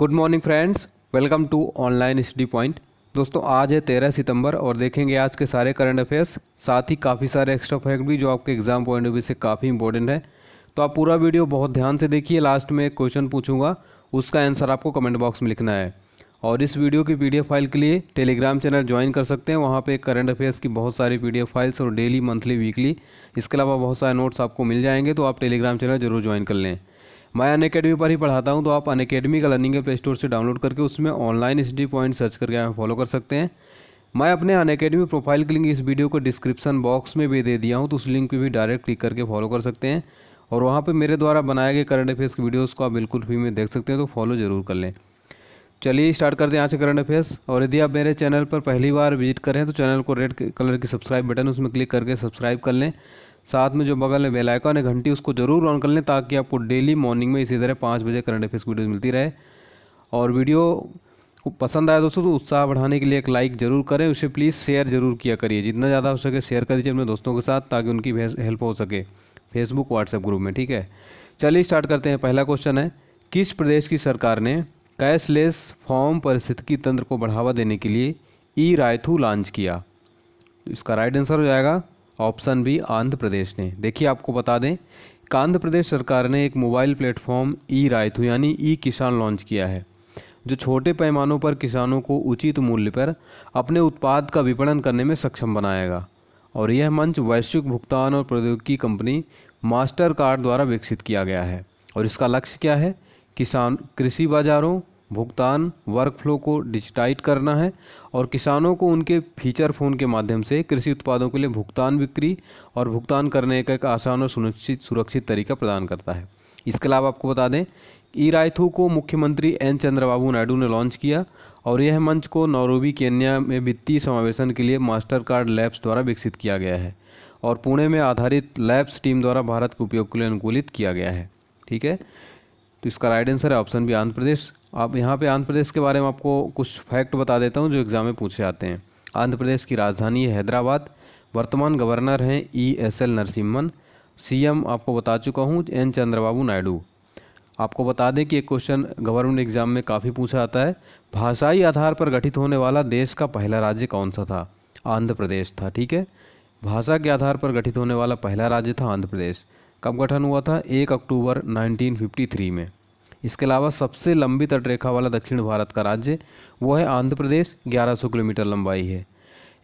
good morning friends welcome to online study point दोस्तों आज है तेरह सितंबर और देखेंगे आज के सारे करंट अफेयर्स साथ ही काफ़ी सारे एक्स्ट्रा फैक्ट भी जो आपके एग्जाम पॉइंट ऑफ व्यू से काफ़ी इंपॉर्टेंट है तो आप पूरा वीडियो बहुत ध्यान से देखिए लास्ट में एक क्वेश्चन पूछूंगा उसका आंसर आपको कमेंट बॉक्स में लिखना है और इस वीडियो की पी फाइल के लिए टेलीग्राम चैनल ज्वाइन कर सकते हैं वहाँ पर करंट अफेयर्स की बहुत सारी पी फाइल्स और डेली मंथली वीकली इसके अलावा बहुत सारे नोट्स आपको मिल जाएंगे तो आप टेलीग्राम चैनल जरूर ज्वाइन कर लें मैं अन अकेडमी पर ही पढ़ाता हूँ तो आप अन अकेडमी का लर्निंग प्ले स्टोर से डाउनलोड करके उसमें ऑनलाइन डी पॉइंट सर्च करके हमें फॉलो कर सकते हैं मैं अपने अन अकेडमी प्रोफाइल की लिंक इस वीडियो को डिस्क्रिप्शन बॉक्स में भी दे दिया हूँ तो उस लिंक पर भी डायरेक्ट क्लिक करके फॉलो कर सकते हैं और वहाँ पर मेरे द्वारा बनाए गए करंट अफेयर्स की वीडियोज़ को आप बिल्कुल फ्री में देख सकते हैं तो फॉलो ज़रूर कर लें चलिए स्टार्ट करते हैं आज करंट अफेयर्स और यदि आप मेरे चैनल पर पहली बार विजिट करें तो चैनल को रेड कलर की सब्सक्राइब बटन उसमें क्लिक करके सब्सक्राइब कर लें साथ में जो बगल में बेलाइकॉन है घंटी उसको ज़रूर ऑन कर लें ताकि आपको डेली मॉर्निंग में इसी तरह पाँच बजे करंट अफेयर्स वीडियो मिलती रहे और वीडियो को पसंद आया दोस्तों तो उत्साह बढ़ाने के लिए एक लाइक ज़रूर करें उसे प्लीज़ शेयर ज़रूर किया करिए जितना ज़्यादा हो सके शेयर कर दीजिए अपने दोस्तों के साथ ताकि उनकी हेल्प हो सके फेसबुक व्हाट्सएप ग्रुप में ठीक है चलिए स्टार्ट करते हैं पहला क्वेश्चन है किस प्रदेश की सरकार ने कैशलेस फॉर्म परिस्थिति तंत्र को बढ़ावा देने के लिए ई रायथू लॉन्च किया इसका राइट आंसर हो जाएगा ऑप्शन बी आंध्र प्रदेश ने देखिए आपको बता दें कि आंध्र प्रदेश सरकार ने एक मोबाइल प्लेटफॉर्म ई रायथू यानी ई किसान लॉन्च किया है जो छोटे पैमानों पर किसानों को उचित मूल्य पर अपने उत्पाद का विपणन करने में सक्षम बनाएगा और यह मंच वैश्विक भुगतान और प्रौद्योगिकी कंपनी मास्टर कार्ड द्वारा विकसित किया गया है और इसका लक्ष्य क्या है किसान कृषि बाज़ारों भुगतान वर्कफ्लो को डिजिटाइट करना है और किसानों को उनके फीचर फ़ोन के माध्यम से कृषि उत्पादों के लिए भुगतान बिक्री और भुगतान करने का एक आसान और सुनिश्चित सुरक्षित तरीका प्रदान करता है इसके अलावा आपको बता दें ई रायथू को मुख्यमंत्री एन चंद्रबाबू नायडू ने लॉन्च किया और यह मंच को नौरूबी केन्या में वित्तीय समावेशन के लिए मास्टर कार्ड लैब्स द्वारा विकसित किया गया है और पुणे में आधारित लैब्स टीम द्वारा भारत के उपयोग के लिए अनुकूलित किया गया है ठीक है तो इसका राइट आंसर है ऑप्शन बी आंध्र प्रदेश आप यहाँ पे आंध्र प्रदेश के बारे में आपको कुछ फैक्ट बता देता हूँ जो एग्ज़ाम में पूछे आते हैं आंध्र प्रदेश की राजधानी है हैदराबाद वर्तमान गवर्नर हैं ई एस एल नरसिम्हन सी आपको बता चुका हूँ एन चंद्रबाबू नायडू आपको बता दें कि एक क्वेश्चन गवर्नमेंट एग्ज़ाम में काफ़ी पूछा जाता है भाषाई आधार पर गठित होने वाला देश का पहला राज्य कौन सा था आंध्र प्रदेश था ठीक है भाषा के आधार पर गठित होने वाला पहला राज्य था आंध्र प्रदेश कब गठन हुआ था एक अक्टूबर 1953 में इसके अलावा सबसे लंबी तटरेखा वाला दक्षिण भारत का राज्य वो है आंध्र प्रदेश 1100 किलोमीटर लंबाई है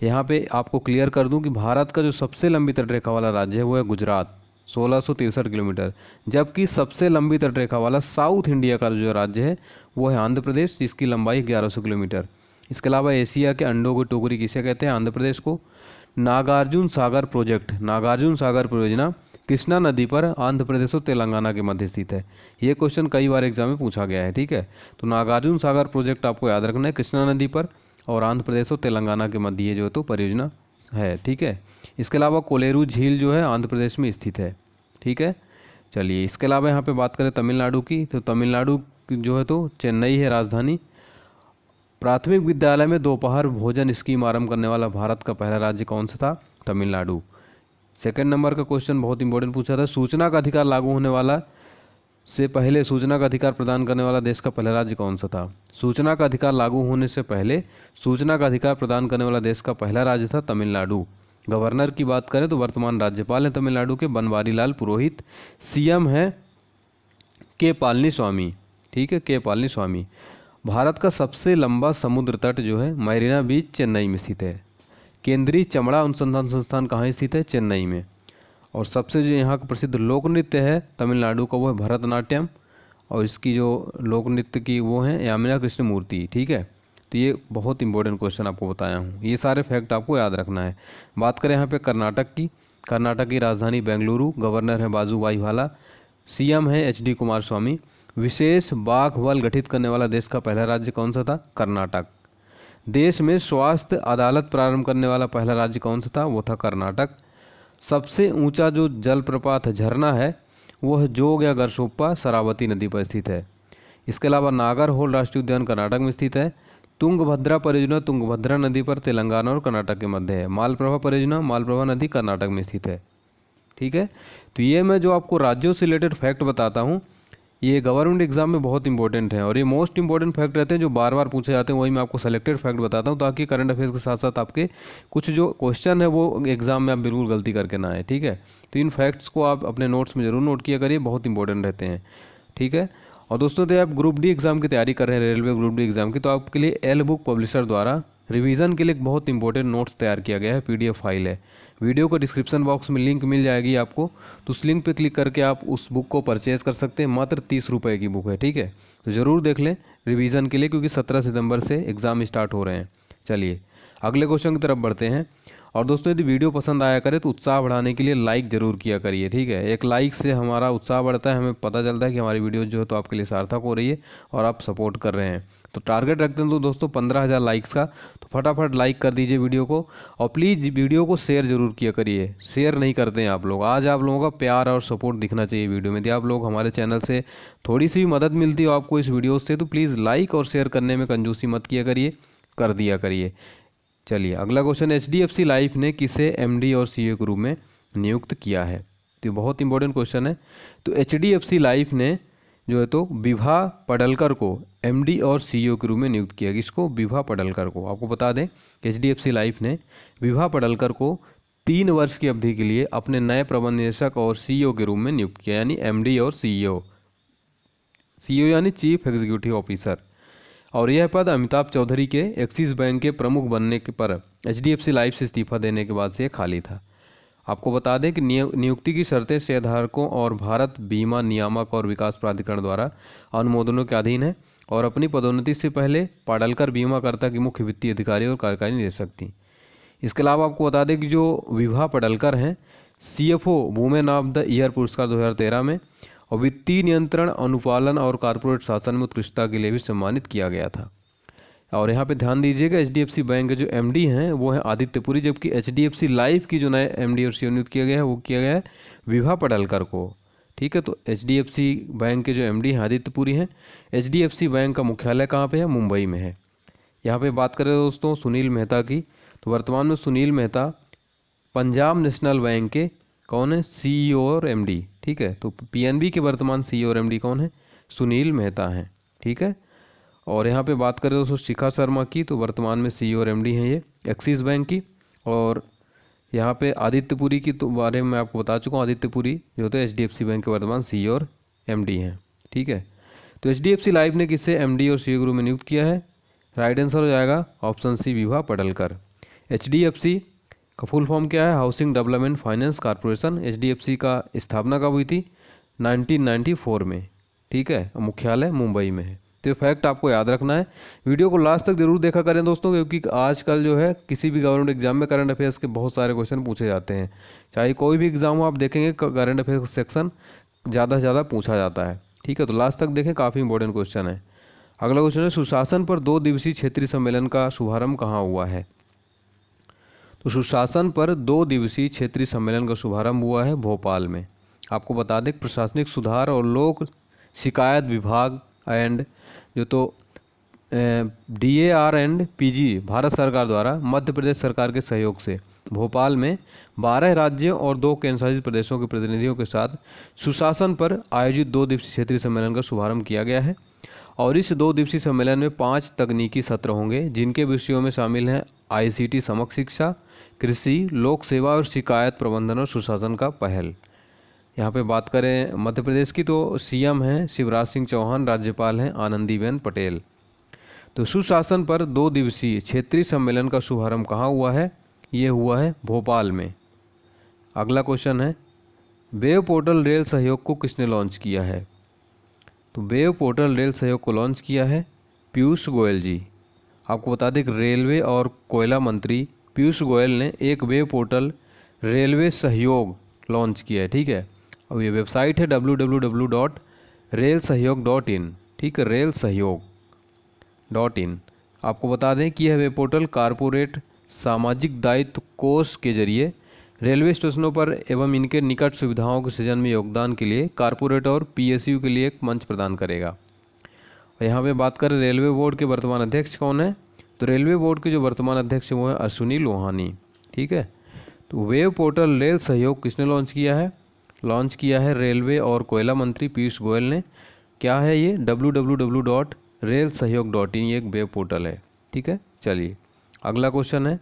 यहाँ पे आपको क्लियर कर दूँ कि भारत का जो सबसे लंबी तटरेखा वाला राज्य है वो है गुजरात सोलह किलोमीटर जबकि सबसे लंबी तटरेखा वाला साउथ इंडिया का जो राज्य है वो है आंध्र प्रदेश जिसकी लंबाई ग्यारह किलोमीटर इसके अलावा एशिया के अंडों की टोकरी किसे कहते हैं आंध्र प्रदेश को नागार्जुन सागर प्रोजेक्ट नागार्जुन सागर परियोजना कृष्णा नदी पर आंध्र प्रदेश और तेलंगाना के मध्य स्थित है ये क्वेश्चन कई बार एग्जाम में पूछा गया है ठीक है तो नागार्जुन सागर प्रोजेक्ट आपको याद रखना है कृष्णा नदी पर और आंध्र प्रदेश और तेलंगाना के मध्य ये जो है तो परियोजना है ठीक है इसके अलावा कोलेरू झील जो है आंध्र प्रदेश में स्थित है ठीक है चलिए इसके अलावा यहाँ पर बात करें तमिलनाडु की तो तमिलनाडु जो है तो चेन्नई है राजधानी प्राथमिक विद्यालय में दोपहर भोजन स्कीम आरंभ करने वाला भारत का पहला राज्य कौन सा था तमिलनाडु सेकंड नंबर का क्वेश्चन बहुत इंपॉर्टेंट पूछा था सूचना का अधिकार लागू होने वाला से पहले सूचना का अधिकार प्रदान करने वाला देश का पहला राज्य कौन सा था सूचना का अधिकार लागू होने से पहले सूचना का अधिकार प्रदान करने वाला देश का पहला राज्य था तमिलनाडु गवर्नर की बात करें तो वर्तमान राज्यपाल हैं तमिलनाडु के बनवारी लाल पुरोहित सीएम हैं के पालनी स्वामी ठीक है के पालनी स्वामी भारत का सबसे लंबा समुद्र तट जो है मैरिना बीच चेन्नई में स्थित है केंद्रीय चमड़ा अनुसंधान संस्थान कहाँ स्थित है चेन्नई में और सबसे जो यहाँ का प्रसिद्ध लोक नृत्य है तमिलनाडु का वो है भरतनाट्यम और इसकी जो लोक नृत्य की वो है यामिना कृष्णमूर्ति ठीक है तो ये बहुत इंपॉर्टेंट क्वेश्चन आपको बताया हूँ ये सारे फैक्ट आपको याद रखना है बात करें यहाँ पे कर्नाटक की कर्नाटक की राजधानी बेंगलुरु गवर्नर है बाजू भाई सी एम है एच डी कुमार स्वामी विशेष बाघ बल गठित करने वाला देश का पहला राज्य कौन सा था कर्नाटक देश में स्वास्थ्य अदालत प्रारंभ करने वाला पहला राज्य कौन सा था वो था कर्नाटक सबसे ऊंचा जो जलप्रपात झरना है वह जोग या गरसोप्पा सरावती नदी पर स्थित है इसके अलावा नागर होल राष्ट्रीय उद्यान कर्नाटक में स्थित है तुंगभद्रा परियोजना तुंगभद्रा नदी पर तेलंगाना और कर्नाटक के मध्य है मालप्रभा परियोजना मालप्रभा नदी कर्नाटक में स्थित है ठीक है तो ये मैं जो आपको राज्यों से रिलेटेड फैक्ट बताता हूँ ये गवर्नमेंट एग्जाम में बहुत इंपॉर्टेंट है और ये मोस्ट इंपॉर्टेंट फैक्ट रहते हैं जो बार बार पूछे जाते हैं वही मैं आपको सेलेक्टेड फैक्ट बताता हूँ ताकि करंट अफेयर्स के साथ साथ आपके कुछ जो क्वेश्चन है वो एग्जाम में आप बिल्कुल गलती करके ना आए ठीक है तो इन फैक्ट्स को आप अपने नोट्स में ज़रूर नोट किया करिए बहुत इंपॉर्टेंट रहते हैं ठीक है और दोस्तों तो आप ग्रुप डी एग्ज़ाम की तैयारी कर रहे हैं रेलवे ग्रुप डी एग्ज़ाम की तो आपके लिए एल बुक पब्लिशर द्वारा रिविजन के लिए एक बहुत इंपॉर्टेंट नोट्स तैयार किया गया है पी फाइल है वीडियो को डिस्क्रिप्शन बॉक्स में लिंक मिल जाएगी आपको तो उस लिंक पे क्लिक करके आप उस बुक को परचेज़ कर सकते हैं मात्र तीस रुपये की बुक है ठीक है तो ज़रूर देख लें रिवीजन के लिए क्योंकि सत्रह सितंबर से एग्ज़ाम स्टार्ट हो रहे हैं चलिए अगले क्वेश्चन की तरफ बढ़ते हैं और दोस्तों यदि वीडियो पसंद आया करे तो उत्साह बढ़ाने के लिए लाइक ज़रूर किया करिए ठीक है एक लाइक से हमारा उत्साह बढ़ता है हमें पता चलता है कि हमारी वीडियो जो है तो आपके लिए सार्थक हो रही है और आप सपोर्ट कर रहे हैं तो टारगेट रखते हैं तो दोस्तों पंद्रह हज़ार लाइक्स का तो फटाफट लाइक कर दीजिए वीडियो को और प्लीज़ वीडियो को शेयर ज़रूर किया करिए शेयर नहीं करते हैं आप लोग आज आप लोगों का प्यार और सपोर्ट दिखना चाहिए वीडियो में यदि आप लोग हमारे चैनल से थोड़ी सी भी मदद मिलती हो आपको इस वीडियो से तो प्लीज़ लाइक और शेयर करने में कंजूसी मत किया करिए कर दिया करिए चलिए अगला question H D F C life ने किसे एम डी और सी ए के रूप में नियुक्त किया है तो बहुत इंपॉर्टेंट क्वेश्चन है तो H D F C life ने जो है तो विभा पडलकर को एमडी और सीईओ e के रूप में नियुक्त किया गया इसको विभा पडलकर को आपको बता दें कि एच लाइफ ने विभा पडलकर को तीन वर्ष की अवधि के लिए अपने नए प्रबंध निदेशक और सीईओ e के रूप में नियुक्त किया यानी एमडी और सीईओ सीईओ e यानी चीफ एग्जीक्यूटिव ऑफिसर और यह पद अमिताभ चौधरी के एक्सिस बैंक के प्रमुख बनने के पर एच लाइफ से इस्तीफा देने के बाद से खाली था आपको बता दें कि नियुक्ति की शर्तें शेयरधारकों और भारत बीमा नियामक और विकास प्राधिकरण द्वारा अनुमोदनों के अधीन है और अपनी पदोन्नति से पहले पाडलकर बीमाकर्ता की मुख्य वित्तीय अधिकारी और कार्यकारी निदेशक थी इसके अलावा आपको बता दें कि जो विभा पडलकर हैं C F O women of the year पुरस्कार 2013 में और वित्तीय नियंत्रण अनुपालन और कारपोरेट शासन में उत्कृष्टता के लिए भी सम्मानित किया गया था और यहाँ पे ध्यान दीजिएगा एच बैंक के जो एम हैं वो हैं आदित्यपुरी जबकि एच लाइफ की जो नए एम और सी नियुक्त किया गया है वो किया गया है विभा पडलकर को ठीक है तो एच बैंक के जो एम हैं आदित्यपुरी हैं एच बैंक का मुख्यालय कहाँ पर है मुंबई में है यहाँ पर बात करें दोस्तों सुनील मेहता की तो वर्तमान में सुनील मेहता पंजाब नेशनल बैंक के कौन है सी e और एम ठीक है तो पी के वर्तमान सी e और एम कौन है सुनील मेहता हैं ठीक है और यहाँ पे बात करें दोस्तों शिखा शर्मा की तो वर्तमान में सी e और डी हैं ये एक्सिस बैंक की और यहाँ पे आदित्यपुरी की तो बारे में मैं आपको बता चुका हूँ आदित्यपुरी जो तो एच बैंक के वर्तमान सी e और एम हैं ठीक है तो एच लाइफ ने किसे एम और सी गुरु e में नियुक्त किया है राइट आंसर हो जाएगा option C Vibha Padalkar H का फुल फॉर्म क्या है housing development finance corporation H का स्थापना कब हुई थी 1994 में ठीक है मुख्यालय मुंबई में है तो फैक्ट आपको याद रखना है वीडियो को लास्ट तक जरूर देखा करें दोस्तों क्योंकि आजकल जो है किसी भी गवर्नमेंट एग्जाम में करंट अफेयर्स के बहुत सारे क्वेश्चन पूछे जाते हैं चाहे कोई भी एग्जाम हो आप देखेंगे करंट अफेयर्स सेक्शन ज़्यादा से ज़्यादा पूछा जाता है ठीक है तो लास्ट तक देखें काफ़ी इंपॉर्टेंट क्वेश्चन है अगला क्वेश्चन है सुशासन पर दो दिवसीय क्षेत्रीय सम्मेलन का शुभारंभ कहाँ हुआ है तो सुशासन पर दो दिवसीय क्षेत्रीय सम्मेलन का शुभारंभ हुआ है भोपाल में आपको बता दें प्रशासनिक सुधार और लोक शिकायत विभाग एंड जो तो D A R and P Bharat सरकार द्वारा मध्य प्रदेश सरकार के सहयोग से भोपाल में बारह राज्यों और दो केंद्रशासित प्रदेशों के प्रतिनिधियों के साथ सुशासन पर आयोजित दो दिवसीय क्षेत्रीय सम्मेलन का शुभारंभ किया गया है और इस दो दिवसीय सम्मेलन में पांच तकनीकी सत्र होंगे जिनके विषयों में शामिल हैं आईसीटी समक्ष शिक्षा कृषि लोक सेवा और शिकायत प्रबंधन और सुशासन का पहल यहाँ पे बात करें मध्य प्रदेश की तो सीएम हैं शिवराज सिंह चौहान राज्यपाल हैं आनंदीबेन पटेल तो सुशासन पर दो दिवसीय क्षेत्रीय सम्मेलन का शुभारंभ कहाँ हुआ है ये हुआ है भोपाल में अगला क्वेश्चन है वेव पोर्टल रेल सहयोग को किसने लॉन्च किया है तो वेव पोर्टल रेल सहयोग को लॉन्च किया है पीयूष गोयल जी आपको बता दें कि रेलवे और कोयला मंत्री पीयूष गोयल ने एक web portal railway Sahyog launch किया है ठीक है और ये वेबसाइट है W W W dot rail Sahyog dot in ठीक है रेल सहयोग डॉट इन आपको बता दें कि यह वेब पोर्टल कारपोरेट सामाजिक दायित्व कोष के जरिए रेलवे स्टेशनों पर एवं इनके निकट सुविधाओं के सृजन में योगदान के लिए कारपोरेट और पीएसयू के लिए एक मंच प्रदान करेगा और यहाँ पे बात करें रेलवे बोर्ड के वर्तमान अध्यक्ष कौन है तो रेलवे बोर्ड के जो वर्तमान अध्यक्ष वो हैं अश्विनी लोहानी ठीक है तो वेब पोर्टल रेल सहयोग किसने लॉन्च किया है लॉन्च किया है रेलवे और कोयला मंत्री पीयूष गोयल ने क्या है ये W W W dot rail Sahyog dot in ये एक वेब पोर्टल है ठीक है चलिए अगला क्वेश्चन है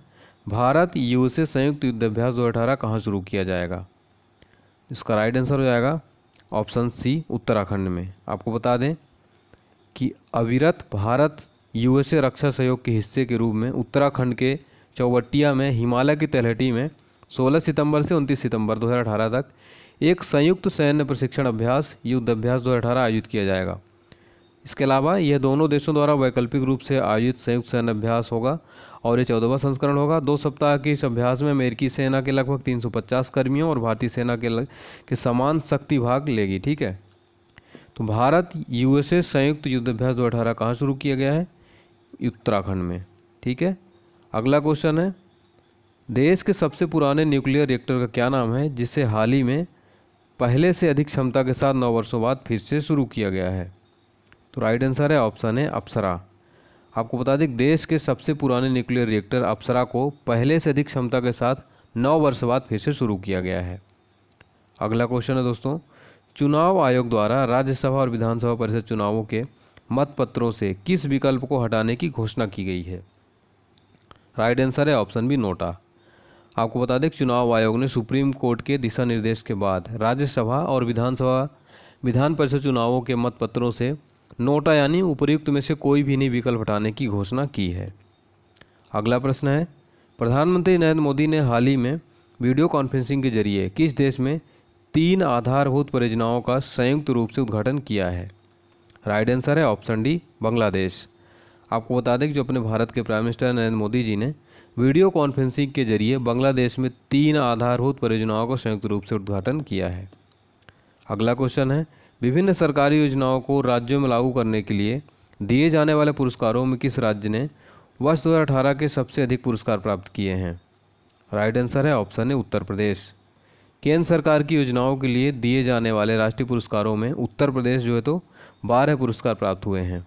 भारत यू से संयुक्त युद्धाभ्यास दो अठारह कहाँ शुरू किया जाएगा इसका राइट आंसर हो जाएगा ऑप्शन सी उत्तराखंड में आपको बता दें कि अविरत भारत यू रक्षा सहयोग के हिस्से के रूप में उत्तराखंड के चौबटिया में हिमालय की तलहटी में 16 सितंबर से 29 सितंबर 2018 तक एक संयुक्त सैन्य प्रशिक्षण अभ्यास युद्ध अभ्यास दो आयोजित किया जाएगा इसके अलावा यह दोनों देशों द्वारा वैकल्पिक रूप से आयोजित संयुक्त सैन्य अभ्यास होगा और ये चौदहवा संस्करण होगा दो सप्ताह के इस अभ्यास में अमेरिकी सेना के लगभग 350 कर्मियों और भारतीय सेना के लग, के समान शक्ति भाग लेगी ठीक है तो भारत यूएसए संयुक्त युद्धाभ्यास दो अठारह कहाँ शुरू किया गया है उत्तराखंड में ठीक है अगला क्वेश्चन है देश के सबसे पुराने न्यूक्लियर रिएक्टर का क्या नाम है जिसे हाल ही में पहले से अधिक क्षमता के साथ नौ वर्षों बाद फिर से शुरू किया गया है तो राइट आंसर है ऑप्शन है अप्सरा आपको बता दें देश के सबसे पुराने न्यूक्लियर रिएक्टर अप्सरा को पहले से अधिक क्षमता के साथ नौ वर्ष बाद फिर से शुरू किया गया है अगला क्वेश्चन है दोस्तों चुनाव आयोग द्वारा राज्यसभा और विधानसभा परिषद चुनावों के मतपत्रों से किस विकल्प को हटाने की घोषणा की गई है राइट आंसर है ऑप्शन बी नोटा आपको बता दें चुनाव आयोग ने सुप्रीम कोर्ट के दिशा निर्देश के बाद राज्यसभा और विधानसभा विधान परिषद चुनावों के मतपत्रों से नोटा यानी उपयुक्त में से कोई भी नहीं विकल्प हटाने की घोषणा की है अगला प्रश्न है प्रधानमंत्री नरेंद्र मोदी ने हाल ही में वीडियो कॉन्फ्रेंसिंग के जरिए किस देश में तीन आधारभूत परियोजनाओं का संयुक्त रूप से उद्घाटन किया है राइट आंसर है ऑप्शन डी बांग्लादेश आपको बता दें कि जो अपने भारत के प्राइम मिनिस्टर नरेंद्र मोदी जी ने वीडियो कॉन्फ्रेंसिंग के जरिए बांग्लादेश में तीन आधारभूत परियोजनाओं का संयुक्त रूप से उद्घाटन किया है अगला क्वेश्चन है विभिन्न सरकारी योजनाओं को राज्यों में लागू करने के लिए दिए जाने वाले पुरस्कारों में किस राज्य ने वर्ष दो हज़ार के सबसे अधिक पुरस्कार प्राप्त किए हैं राइट आंसर है ऑप्शन है उत्तर प्रदेश केंद्र सरकार की योजनाओं के लिए दिए जाने वाले राष्ट्रीय पुरस्कारों में उत्तर प्रदेश जो है तो बारह पुरस्कार प्राप्त हुए हैं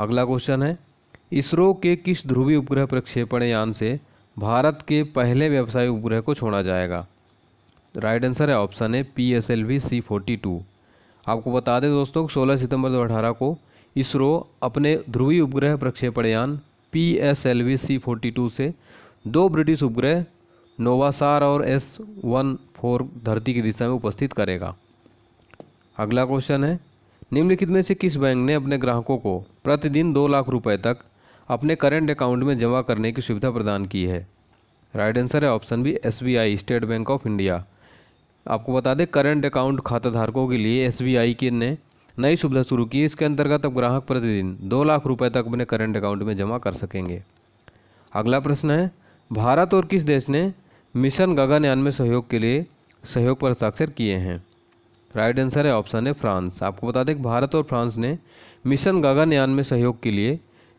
अगला क्वेश्चन है इसरो के किस ध्रुवी उपग्रह प्रक्षेपण यान से भारत के पहले व्यवसायिक उपग्रह को छोड़ा जाएगा राइट आंसर है ऑप्शन है P S L V C forty two आपको बता दें दोस्तों 16 सितंबर 2018 को इसरो अपने ध्रुवी उपग्रह प्रक्षेपण यान P S L V C forty two से दो ब्रिटिश उपग्रह नोवासार और एस वन फोर धरती की दिशा में उपस्थित करेगा अगला क्वेश्चन है निम्नलिखित में से किस बैंक ने अपने ग्राहकों को प्रतिदिन दो लाख रुपए तक अपने करेंट अकाउंट में जमा करने की सुविधा प्रदान की है राइट आंसर है option B S State Bank of India आपको बता दें करंट अकाउंट खाता धारकों के लिए एस के ने नई सुविधा शुरू की इसके अंतर्गत अब ग्राहक प्रतिदिन दो लाख रुपये तक अपने करंट अकाउंट में जमा कर सकेंगे अगला प्रश्न है भारत और किस देश ने मिशन गगनयान में सहयोग के लिए सहयोग पर हस्ताक्षर किए हैं राइट आंसर है ऑप्शन है फ्रांस आपको बता दें कि भारत और फ्रांस ने मिशन गगनयान में सहयोग के लिए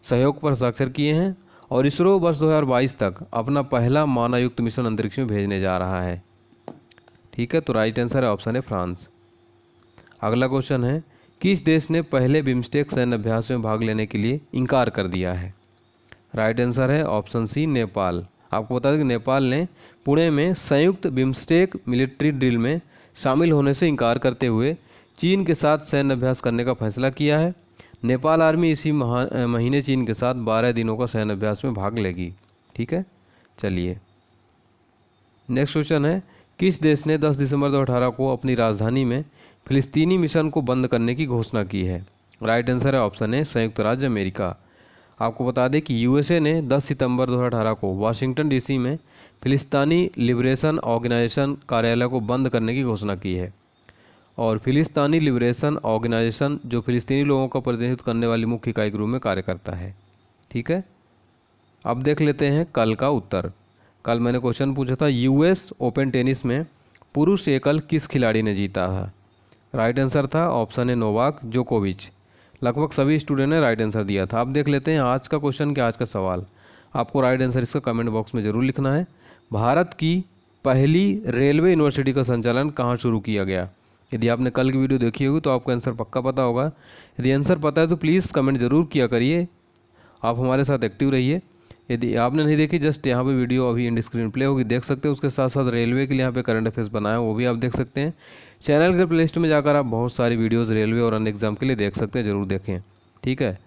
सहयोग पर हस्ताक्षर किए हैं और इसरो वर्ष 2022 तक अपना पहला मानवयुक्त मिशन अंतरिक्ष में भेजने जा रहा है ठीक है तो राइट आंसर है ऑप्शन है फ्रांस अगला क्वेश्चन है किस देश ने पहले बिम्स्टेक सैन्य अभ्यास में भाग लेने के लिए इनकार कर दिया है राइट आंसर है ऑप्शन सी नेपाल आपको बता दें कि नेपाल ने पुणे में संयुक्त बिम्स्टेक मिलिट्री ड्रिल में शामिल होने से इनकार करते हुए चीन के साथ सैन्य अभ्यास करने का फैसला किया है नेपाल आर्मी इसी महीने चीन के साथ बारह दिनों का सैन्य अभ्यास में भाग लेगी ठीक है चलिए नेक्स्ट क्वेश्चन है किस देश ने 10 दिसंबर 2018 को अपनी राजधानी में फिलिस्तीनी मिशन को बंद करने की घोषणा की है राइट आंसर है ऑप्शन ए संयुक्त राज्य अमेरिका आपको बता दें कि यूएसए ने 10 सितंबर 2018 को वाशिंगटन डीसी में फिलिस्तानी लिबरेशन ऑर्गेनाइजेशन कार्यालय को बंद करने की घोषणा की है और फिलिस्तानी लिबरेशन ऑर्गेनाइजेशन जो फिलिस्तीनी लोगों का प्रतिनिधित्व करने वाली मुख्य इकाई ग्रुप में कार्य करता है ठीक है अब देख लेते हैं कल का उत्तर कल मैंने क्वेश्चन पूछा था यूएस ओपन टेनिस में पुरुष एकल किस खिलाड़ी ने जीता था राइट आंसर था ऑप्शन है नोवाक जोकोविच लगभग सभी स्टूडेंट ने राइट आंसर दिया था अब देख लेते हैं आज का क्वेश्चन क्या आज का सवाल आपको राइट आंसर इसका कमेंट बॉक्स में ज़रूर लिखना है भारत की पहली रेलवे यूनिवर्सिटी का संचालन कहाँ शुरू किया गया यदि आपने कल की वीडियो देखी होगी तो आपको आंसर पक्का पता होगा यदि आंसर पता है तो प्लीज़ कमेंट ज़रूर किया करिए आप हमारे साथ एक्टिव रहिए यदि आपने नहीं देखी जस्ट यहाँ पे वीडियो अभी इंड स्क्रीन प्ले होगी देख सकते हैं उसके साथ साथ रेलवे के लिए यहाँ पे करंट अफेयर्स बनाया वो भी आप देख सकते हैं चैनल के प्ले में जाकर आप बहुत सारी वीडियोज़ रेलवे और अन्य एग्जाम के लिए देख सकते हैं ज़रूर देखें ठीक है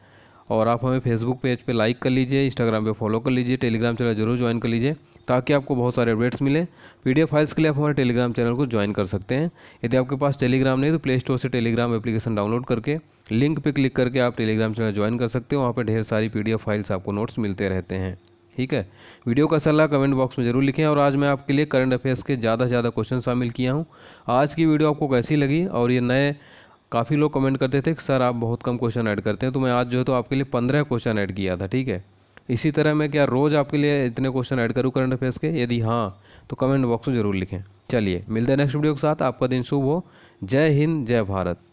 और आप हमें फेसबुक पेज पे लाइक कर लीजिए इंस्टाग्राम पे फॉलो कर लीजिए टेलीग्राम चैनल जरूर ज्वाइन कर लीजिए ताकि आपको बहुत सारे अपडेट्स मिले पीडीएफ फाइल्स के लिए आप हमारे टेलीग्राम चैनल को ज्वाइन कर सकते हैं यदि आपके पास टेलीग्राम नहीं तो प्ले स्टोर से टेलीग्राम एप्लीकेशन डाउनलोड करके लिंक पर क्लिक करके आप टेलीग्राम चैनल ज्वाइन कर सकते हैं वहाँ पर ढेर सारी पी फाइल्स आपको नोट्स मिलते रहते हैं ठीक है वीडियो का सलाह कमेंट बॉक्स में जरूर लिखें और आज मैं आपके लिए करंट अफेयर्स के ज़्यादा से ज़्यादा क्वेश्चन शामिल किया हूँ आज की वीडियो आपको कैसी लगी और ये नए काफ़ी लोग कमेंट करते थे कि सर आप बहुत कम क्वेश्चन ऐड करते हैं तो मैं आज जो है तो आपके लिए पंद्रह क्वेश्चन ऐड किया था ठीक है इसी तरह मैं क्या रोज़ आपके लिए इतने क्वेश्चन ऐड करूँ करंट अफेयर्स के यदि हाँ तो कमेंट बॉक्स में ज़रूर लिखें चलिए मिलते हैं नेक्स्ट वीडियो के साथ आपका दिन शुभ हो जय हिंद जय भारत